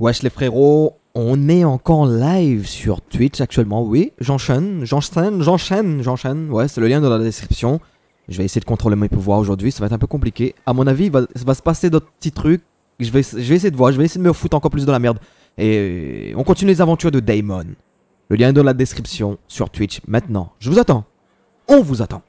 Wesh les frérots, on est encore live sur Twitch actuellement, oui. J'enchaîne, j'enchaîne, j'enchaîne, j'enchaîne. Ouais, c'est le lien dans la description. Je vais essayer de contrôler mes pouvoirs aujourd'hui, ça va être un peu compliqué. À mon avis, il va, se passer d'autres petits trucs. Je vais, je vais essayer de voir, je vais essayer de me foutre encore plus dans la merde. Et on continue les aventures de Damon, Le lien est dans la description sur Twitch maintenant. Je vous attends. On vous attend.